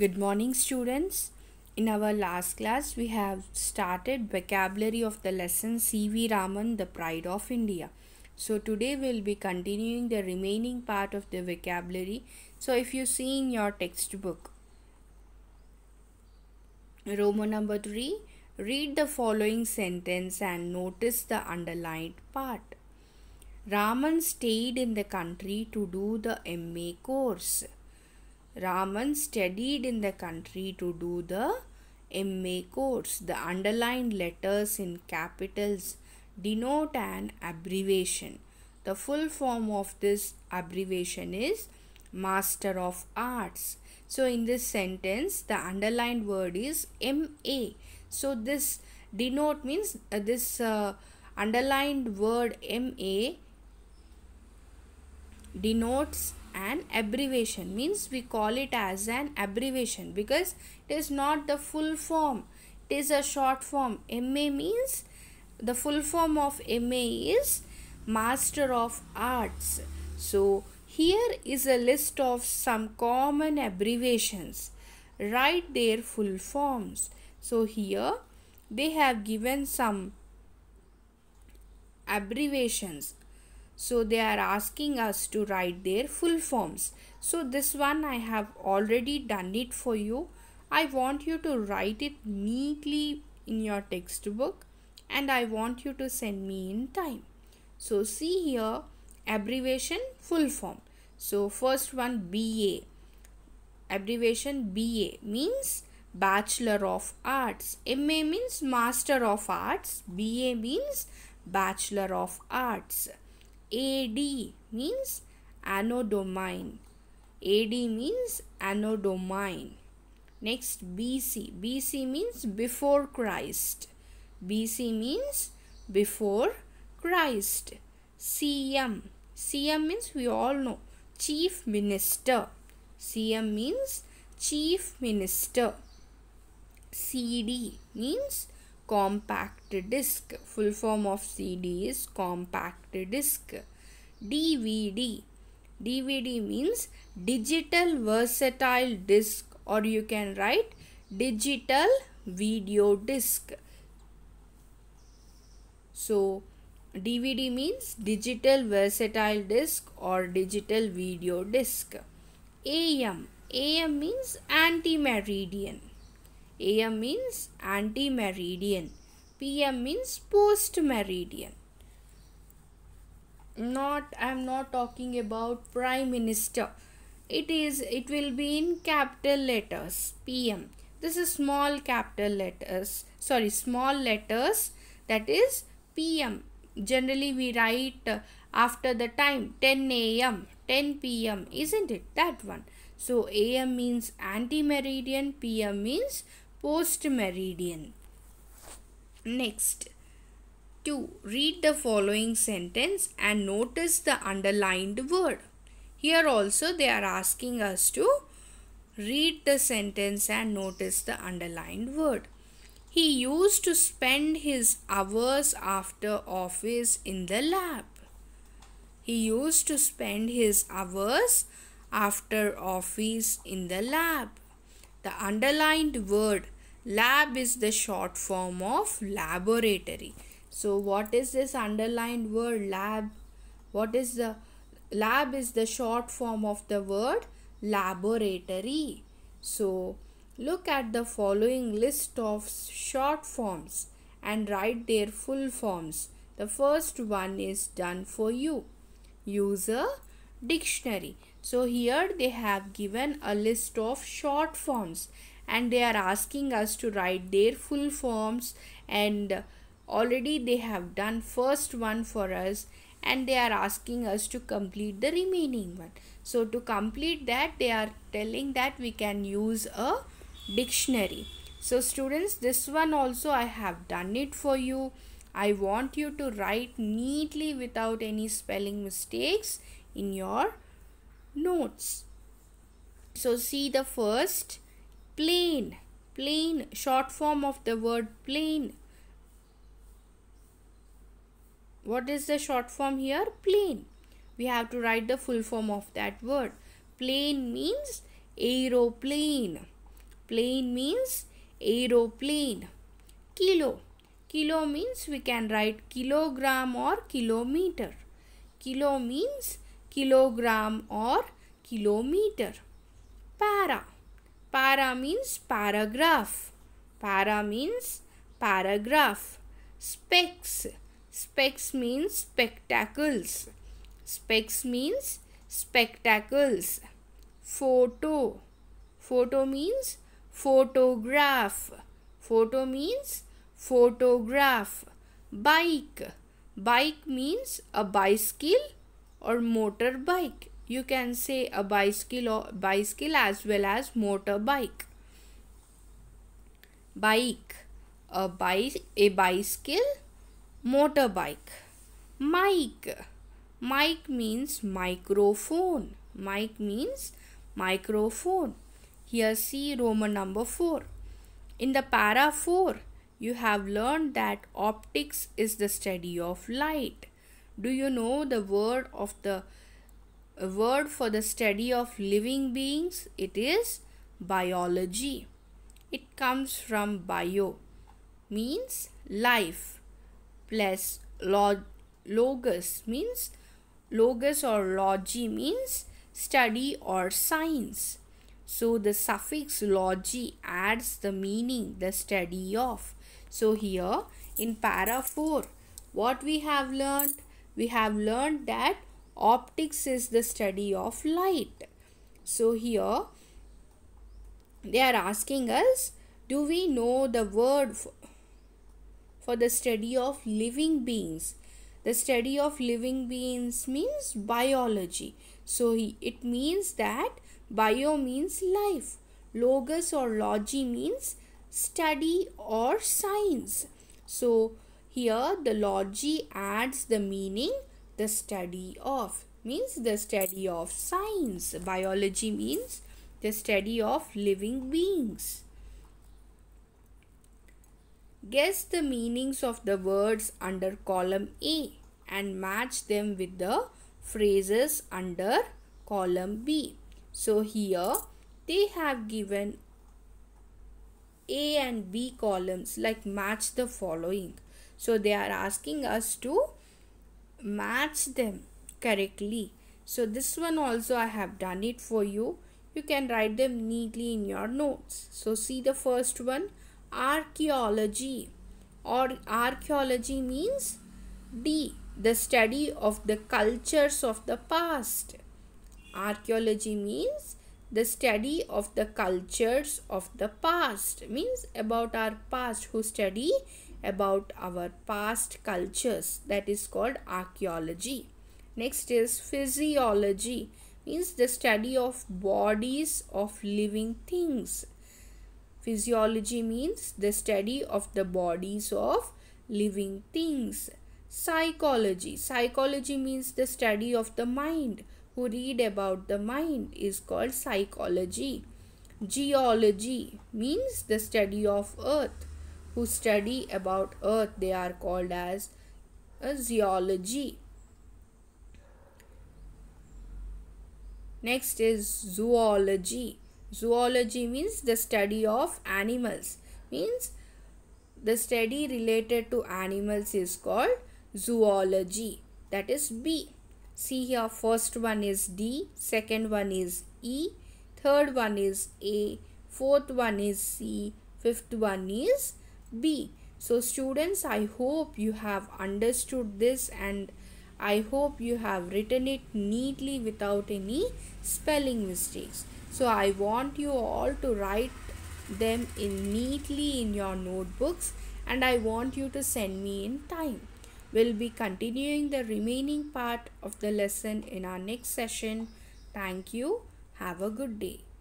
Good morning students. In our last class we have started vocabulary of the lesson CV Raman the pride of India. So today we'll be continuing the remaining part of the vocabulary. So if you see in your textbook Roman number 3 read the following sentence and notice the underlined part. Raman stayed in the country to do the MA course. Raman studied in the country to do the MA course. The underlined letters in capitals denote an abbreviation. The full form of this abbreviation is Master of Arts. So in this sentence, the underlined word is MA. So this denote means uh, this uh, underlined word MA denotes an abbreviation means we call it as an abbreviation because it is not the full form it is a short form ma means the full form of ma is master of arts so here is a list of some common abbreviations write their full forms so here they have given some abbreviations so they are asking us to write their full forms. So this one I have already done it for you. I want you to write it neatly in your textbook and I want you to send me in time. So see here abbreviation full form. So first one BA. Abbreviation BA means Bachelor of Arts. MA means Master of Arts. BA means Bachelor of Arts. AD means anodomine. AD means anodomine. Next BC. BC means before Christ. BC means before Christ. CM. CM means we all know chief minister. CM means chief minister. CD means compact disc full form of cd is compact disc dvd dvd means digital versatile disc or you can write digital video disc so DVD means digital versatile disc or digital video disc. AM. AM means anti-meridian. AM means anti-meridian. PM means post-meridian. Not, I am not talking about Prime Minister. It is, it will be in capital letters, PM. This is small capital letters, sorry, small letters, that is PM. Generally, we write after the time 10 a.m. 10 p.m. isn't it that one so a.m. means anti-meridian p.m. means post meridian. Next, to Read the following sentence and notice the underlined word. Here also they are asking us to read the sentence and notice the underlined word. He used to spend his hours after office in the lab. He used to spend his hours after office in the lab. The underlined word Lab is the short form of laboratory. So what is this underlined word lab? What is the lab is the short form of the word laboratory. So look at the following list of short forms and write their full forms. The first one is done for you. User dictionary. So here they have given a list of short forms and they are asking us to write their full forms and already they have done first one for us and they are asking us to complete the remaining one so to complete that they are telling that we can use a dictionary so students this one also i have done it for you i want you to write neatly without any spelling mistakes in your notes so see the first Plane. Plane. Short form of the word plane. What is the short form here? Plane. We have to write the full form of that word. Plane means aeroplane. Plane means aeroplane. Kilo. Kilo means we can write kilogram or kilometer. Kilo means kilogram or kilometer. Para. Para means paragraph. Para means paragraph. Specs. Specs means spectacles. Specs means spectacles. Photo. Photo means photograph. Photo means photograph. Bike. Bike means a bicycle or motorbike you can say a bicycle or bicycle as well as motorbike bike a bike a bicycle motorbike mic mic means microphone mic means microphone here see roman number 4 in the para 4 you have learned that optics is the study of light do you know the word of the a word for the study of living beings, it is biology. It comes from bio, means life, plus log logos means logos or logy means study or science. So the suffix logy adds the meaning, the study of. So here in para 4, what we have learned? We have learned that optics is the study of light so here they are asking us do we know the word for the study of living beings the study of living beings means biology so it means that bio means life logos or logy means study or science so here the logy adds the meaning the study of means the study of science. Biology means the study of living beings. Guess the meanings of the words under column A and match them with the phrases under column B. So here they have given A and B columns like match the following. So they are asking us to match them correctly. So this one also I have done it for you. You can write them neatly in your notes. So see the first one archaeology or archaeology means D the study of the cultures of the past. Archaeology means the study of the cultures of the past means about our past who study about our past cultures that is called archaeology next is physiology means the study of bodies of living things physiology means the study of the bodies of living things psychology psychology means the study of the mind who read about the mind is called psychology. Geology means the study of earth. Who study about earth they are called as a zoology. Next is zoology. Zoology means the study of animals. Means the study related to animals is called zoology. That is B see here first one is D, second one is E, third one is A, fourth one is C, fifth one is B. So students, I hope you have understood this and I hope you have written it neatly without any spelling mistakes. So I want you all to write them in neatly in your notebooks and I want you to send me in time. We'll be continuing the remaining part of the lesson in our next session. Thank you. Have a good day.